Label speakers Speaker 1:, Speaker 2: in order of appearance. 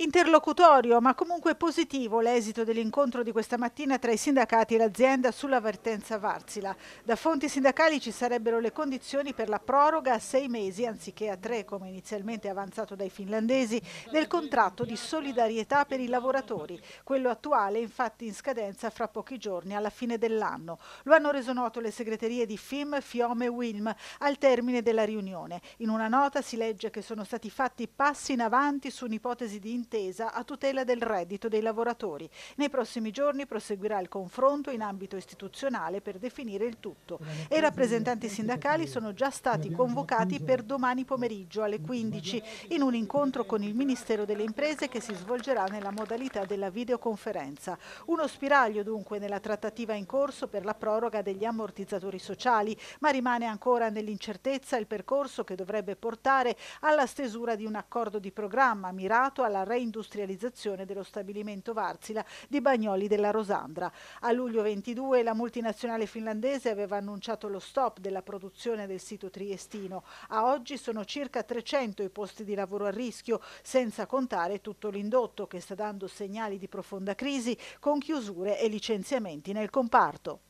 Speaker 1: Interlocutorio ma comunque positivo l'esito dell'incontro di questa mattina tra i sindacati e l'azienda sulla sull'avvertenza Varsila. Da fonti sindacali ci sarebbero le condizioni per la proroga a sei mesi anziché a tre, come inizialmente avanzato dai finlandesi, del contratto di solidarietà per i lavoratori. Quello attuale infatti in scadenza fra pochi giorni alla fine dell'anno. Lo hanno reso noto le segreterie di FIM, Fiome e Wilm al termine della riunione. In una nota si legge che sono stati fatti passi in avanti su un'ipotesi di interlocutorio d'intesa a tutela del reddito dei lavoratori. Nei prossimi giorni proseguirà il confronto in ambito istituzionale per definire il tutto e i rappresentanti sindacali sono già stati convocati per domani pomeriggio alle 15 in un incontro con il Ministero delle Imprese che si svolgerà nella modalità della videoconferenza. Uno spiraglio dunque nella trattativa in corso per la proroga degli ammortizzatori sociali, ma rimane ancora nell'incertezza il percorso che dovrebbe portare alla stesura di un accordo di programma mirato alla realizzazione reindustrializzazione dello stabilimento Varsila di Bagnoli della Rosandra. A luglio 22 la multinazionale finlandese aveva annunciato lo stop della produzione del sito triestino. A oggi sono circa 300 i posti di lavoro a rischio, senza contare tutto l'indotto che sta dando segnali di profonda crisi con chiusure e licenziamenti nel comparto.